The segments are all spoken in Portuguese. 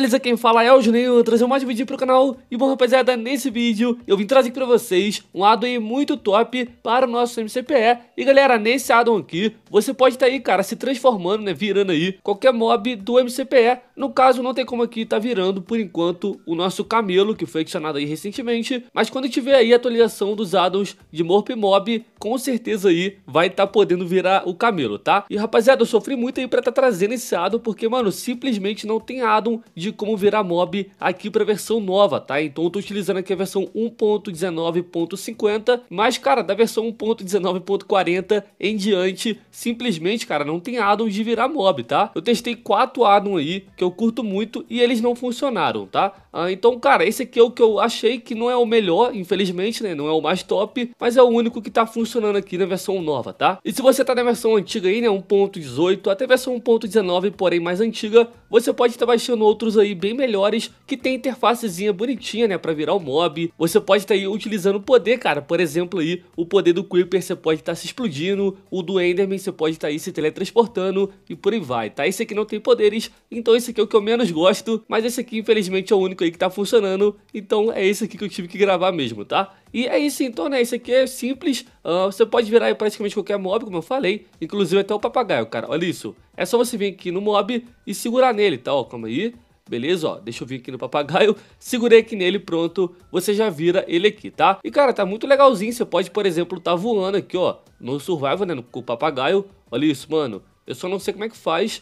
beleza? Quem fala é o Juninho, trazendo mais um vídeo pro canal. E bom, rapaziada, nesse vídeo eu vim trazer aqui pra vocês um addon muito top para o nosso MCPE. E galera, nesse addon aqui, você pode estar tá aí, cara, se transformando, né, virando aí qualquer mob do MCPE. No caso, não tem como aqui tá virando, por enquanto, o nosso Camelo, que foi adicionado aí recentemente. Mas quando tiver aí a atualização dos addons de Morp Mob, com certeza aí vai estar tá podendo virar o camelo, tá? E rapaziada, eu sofri muito aí pra estar tá trazendo esse addon, porque, mano, simplesmente não tem addon de como virar mob aqui pra versão nova, tá? Então eu tô utilizando aqui a versão 1.19.50, mas, cara, da versão 1.19.40 em diante, simplesmente, cara, não tem addon de virar mob, tá? Eu testei quatro ado aí, que eu curto muito, e eles não funcionaram, tá? Ah, então, cara, esse aqui é o que eu achei que não é o melhor, infelizmente, né? Não é o mais top, mas é o único que tá funcionando funcionando aqui na versão nova, tá? E se você tá na versão antiga aí, né, 1.18 até versão 1.19, porém mais antiga, você pode estar tá baixando outros aí bem melhores, que tem interfacezinha bonitinha, né, pra virar o um mob. Você pode estar tá aí utilizando o poder, cara, por exemplo aí, o poder do Creeper você pode estar tá se explodindo, o do Enderman você pode estar aí se teletransportando e por aí vai, tá? Esse aqui não tem poderes, então esse aqui é o que eu menos gosto, mas esse aqui infelizmente é o único aí que tá funcionando, então é esse aqui que eu tive que gravar mesmo, tá? E é isso então, né? Isso aqui é simples. Uh, você pode virar praticamente qualquer mob, como eu falei. Inclusive até o papagaio, cara. Olha isso. É só você vir aqui no mob e segurar nele, tá? Ó, calma aí. Beleza, ó, deixa eu vir aqui no papagaio, segurei aqui nele, pronto, você já vira ele aqui, tá? E cara, tá muito legalzinho, você pode, por exemplo, tá voando aqui, ó, no survival, né, no, com o papagaio, olha isso, mano, eu só não sei como é que faz,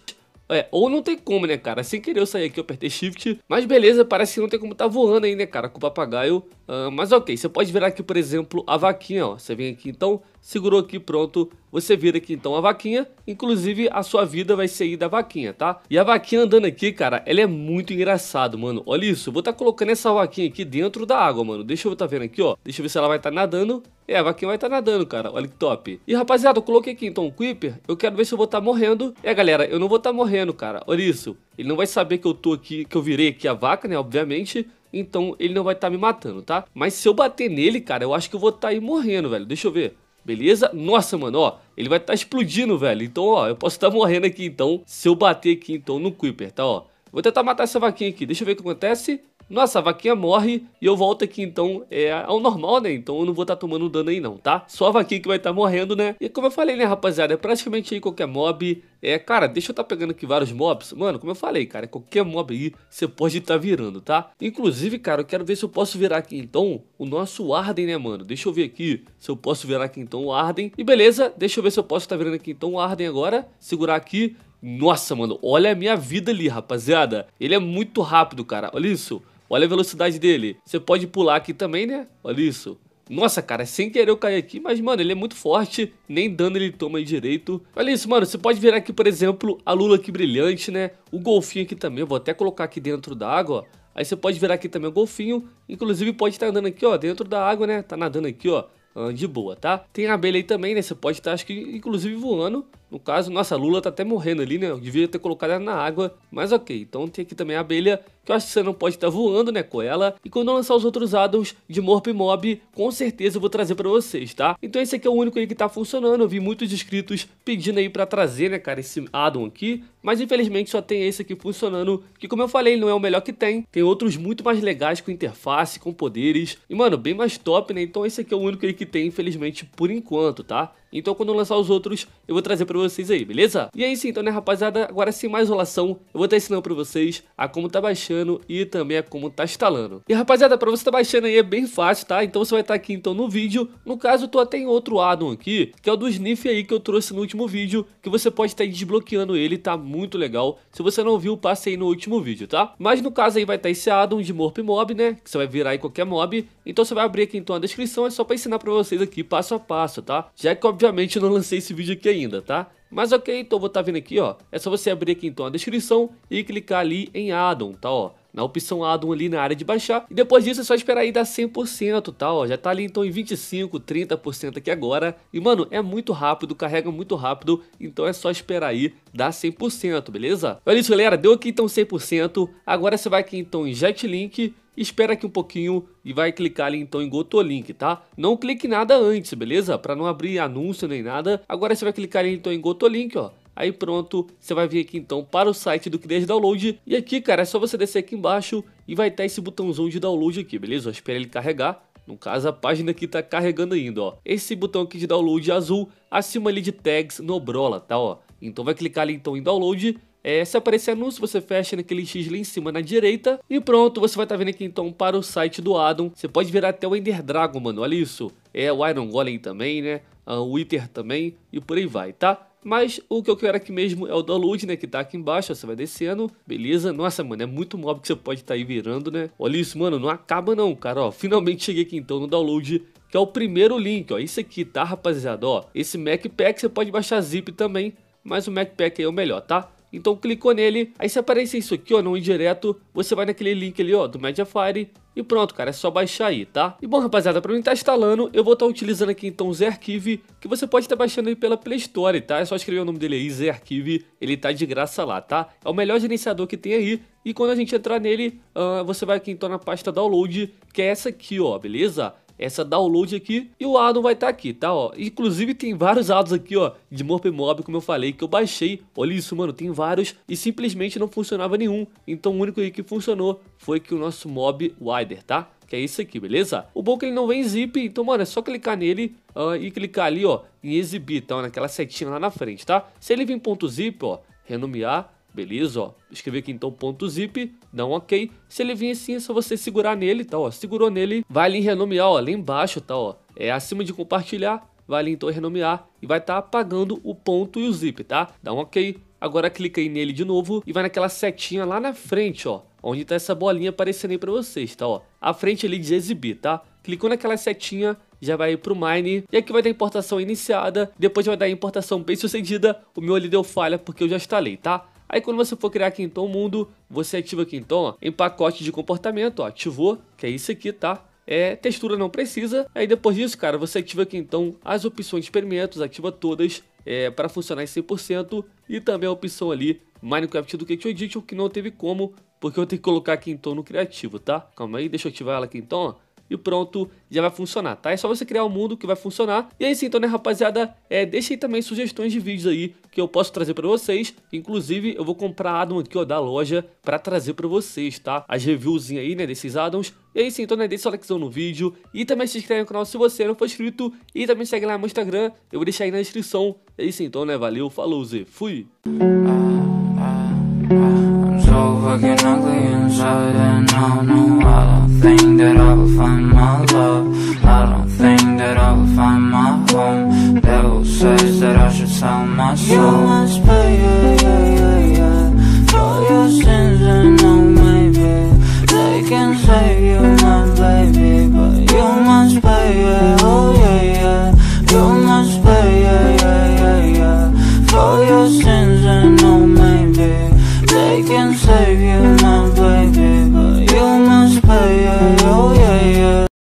é, ou não tem como, né, cara? Sem querer eu saí aqui, eu apertei shift. Mas beleza, parece que não tem como tá voando aí, né, cara? Com o papagaio. Uh, mas ok, você pode virar aqui, por exemplo, a vaquinha, ó. Você vem aqui, então, segurou aqui, pronto, você vira aqui então a vaquinha, inclusive a sua vida vai sair da vaquinha, tá? E a vaquinha andando aqui, cara, ela é muito engraçado, mano, olha isso, eu vou estar tá colocando essa vaquinha aqui dentro da água, mano, deixa eu estar tá vendo aqui, ó, deixa eu ver se ela vai estar tá nadando, é, a vaquinha vai estar tá nadando, cara, olha que top. E rapaziada, eu coloquei aqui então o Creeper, eu quero ver se eu vou estar tá morrendo, é galera, eu não vou estar tá morrendo, cara, olha isso, ele não vai saber que eu tô aqui, que eu virei aqui a vaca, né, obviamente, então ele não vai estar tá me matando, tá? Mas se eu bater nele, cara, eu acho que eu vou estar tá aí morrendo, velho. Deixa eu ver. Beleza? Nossa, mano, ó, ele vai estar tá explodindo, velho. Então, ó, eu posso estar tá morrendo aqui, então, se eu bater aqui, então, no Creeper, tá, ó. Vou tentar matar essa vaquinha aqui. Deixa eu ver o que acontece. Nossa, a vaquinha morre e eu volto aqui, então é ao normal, né? Então eu não vou estar tá tomando dano aí não, tá? Só a vaquinha que vai estar tá morrendo, né? E como eu falei, né, rapaziada, é praticamente aí qualquer mob. É, cara, deixa eu estar tá pegando aqui vários mobs. Mano, como eu falei, cara, qualquer mob aí você pode estar tá virando, tá? Inclusive, cara, eu quero ver se eu posso virar aqui, então, o nosso Arden, né, mano? Deixa eu ver aqui se eu posso virar aqui, então, o Arden. E beleza, deixa eu ver se eu posso estar tá virando aqui, então, o Arden agora. Segurar aqui. Nossa, mano, olha a minha vida ali, rapaziada. Ele é muito rápido, cara. Olha isso. Olha a velocidade dele. Você pode pular aqui também, né? Olha isso. Nossa, cara, sem querer eu caí aqui, mas, mano, ele é muito forte, nem dano ele toma direito. Olha isso, mano, você pode virar aqui, por exemplo, a lula aqui brilhante, né? O golfinho aqui também, eu vou até colocar aqui dentro da água, ó. Aí você pode virar aqui também o golfinho, inclusive pode estar andando aqui, ó, dentro da água, né? Tá nadando aqui, ó, tá de boa, tá? Tem a abelha aí também, né? Você pode estar, acho que, inclusive voando no caso, nossa, a Lula tá até morrendo ali, né? Eu devia ter colocado ela na água, mas ok. Então tem aqui também a abelha, que eu acho que você não pode estar tá voando, né, com ela. E quando eu lançar os outros addons de Morp Mob, com certeza eu vou trazer para vocês, tá? Então esse aqui é o único aí que tá funcionando. Eu vi muitos inscritos pedindo aí para trazer, né, cara, esse addon aqui. Mas infelizmente só tem esse aqui funcionando, que como eu falei, não é o melhor que tem. Tem outros muito mais legais com interface, com poderes. E, mano, bem mais top, né? Então esse aqui é o único aí que tem, infelizmente, por enquanto, tá? Então quando eu lançar os outros, eu vou trazer pra vocês aí, beleza? E é isso então, né rapaziada? Agora sem mais enrolação, eu vou estar ensinando pra vocês a como tá baixando e também a como tá instalando. E rapaziada, pra você tá baixando aí é bem fácil, tá? Então você vai estar aqui então no vídeo. No caso, eu tô até em outro addon aqui, que é o do Sniff aí que eu trouxe no último vídeo, que você pode estar desbloqueando ele, tá muito legal. Se você não viu, passe aí no último vídeo, tá? Mas no caso aí vai estar esse addon de Morp Mob, né? Que você vai virar em qualquer mob. Então você vai abrir aqui então a descrição, é só pra ensinar pra vocês aqui passo a passo, tá? Já que Obviamente eu não lancei esse vídeo aqui ainda, tá? Mas ok, então vou estar tá vendo aqui, ó. É só você abrir aqui então a descrição e clicar ali em Addon, tá, ó na opção addon ali na área de baixar. E depois disso é só esperar aí dar 100%, tá? Ó, já tá ali então em 25, 30% aqui agora. E mano, é muito rápido, carrega muito rápido, então é só esperar aí dar 100%, beleza? Olha isso galera, deu aqui então 100%, agora você vai aqui então em Jetlink espera aqui um pouquinho e vai clicar ali então em Gotolink, tá? Não clique nada antes, beleza? Para não abrir anúncio nem nada. Agora você vai clicar ali então em Gotolink, ó. Aí pronto, você vai vir aqui então para o site do Crash Download. E aqui, cara, é só você descer aqui embaixo e vai ter esse botãozão de download aqui, beleza? Espera ele carregar. No caso, a página aqui tá carregando ainda, ó. Esse botão aqui de download azul, acima ali de tags no Brola, tá, ó. Então vai clicar ali então em download. É, se aparecer anúncio, você fecha naquele X lá em cima na direita. E pronto, você vai estar tá vendo aqui então para o site do Adam. Você pode virar até o Ender Dragon, mano, olha isso. É, o Iron Golem também, né? Ah, o Wither também e por aí vai, tá? Mas o que eu quero aqui mesmo é o download, né? Que tá aqui embaixo, ó, você vai descendo, beleza? Nossa, mano, é muito mob que você pode estar tá aí virando, né? Olha isso, mano, não acaba não, cara, ó. Finalmente cheguei aqui então no download que é o primeiro link, ó, isso aqui, tá, rapaziada, ó, esse Mac Pack você pode baixar zip também, mas o Mac Pack aí é o melhor, tá? Então clicou nele, aí se aparecer isso aqui, ó, não indireto, você vai naquele link ali, ó, do Mediafire e pronto, cara, é só baixar aí, tá? E bom, rapaziada, pra mim tá instalando, eu vou estar tá utilizando aqui então o Zerkive, que você pode estar tá baixando aí pela Play Store, tá? É só escrever o nome dele aí, Zerkive, ele tá de graça lá, tá? É o melhor gerenciador que tem aí, e quando a gente entrar nele, uh, você vai aqui então na pasta download, que é essa aqui, ó, beleza? essa download aqui e o addon vai estar tá aqui, tá, ó. Inclusive tem vários addons aqui, ó, de Morphe Mob, como eu falei, que eu baixei. Olha isso, mano, tem vários e simplesmente não funcionava nenhum. Então o único aí que funcionou foi que o nosso Mob Wider, tá? que é isso aqui, beleza? O bom é que ele não vem zip, então, mano, é só clicar nele uh, e clicar ali, ó, em exibir, tá naquela setinha lá na frente, tá? Se ele vir em ponto zip, ó, renomear, Beleza, ó. Escrever aqui então ponto .zip, dá um ok. Se ele vir assim, é só você segurar nele, tá, ó. Segurou nele, vai ali em renomear, ó, lá embaixo, tá, ó. É acima de compartilhar, vai ali então renomear e vai estar tá apagando o ponto e o zip, tá? Dá um ok. Agora clica aí nele de novo e vai naquela setinha lá na frente, ó. Onde tá essa bolinha aparecendo aí pra vocês, tá, ó. A frente ali de exibir, tá? Clicou naquela setinha, já vai para o Mine, e aqui vai dar importação iniciada, depois vai dar importação bem sucedida, o meu ali deu falha porque eu já instalei, tá? Aí quando você for criar Quinton Mundo, você ativa Quinton ó, em pacote de comportamento, ó, ativou, que é isso aqui, tá? É, textura não precisa. Aí depois disso, cara, você ativa aqui então as opções de experimentos, ativa todas é, para funcionar em 100% e também a opção ali Minecraft do Education Edition que não teve como, porque eu tenho que colocar aqui então no criativo, tá? Calma aí, deixa eu ativar ela aqui então, ó e pronto, já vai funcionar, tá? É só você criar um mundo que vai funcionar. E é isso então, né, rapaziada? É, aí também sugestões de vídeos aí que eu posso trazer para vocês. Inclusive, eu vou comprar addon aqui, ó, da loja para trazer para vocês, tá? As reviews aí, né, desses addons. E é isso então, né, deixa o likezão no vídeo e também se inscreve no canal se você não for inscrito e também segue lá no Instagram, eu vou deixar aí na descrição. É isso então, né, valeu, falou, Z, fui! inside and I know that I find my love I don't think that I will find my home Devil says that I should sell my soul You must pay, yeah, yeah, yeah, yeah For your sins and no maybe They can save you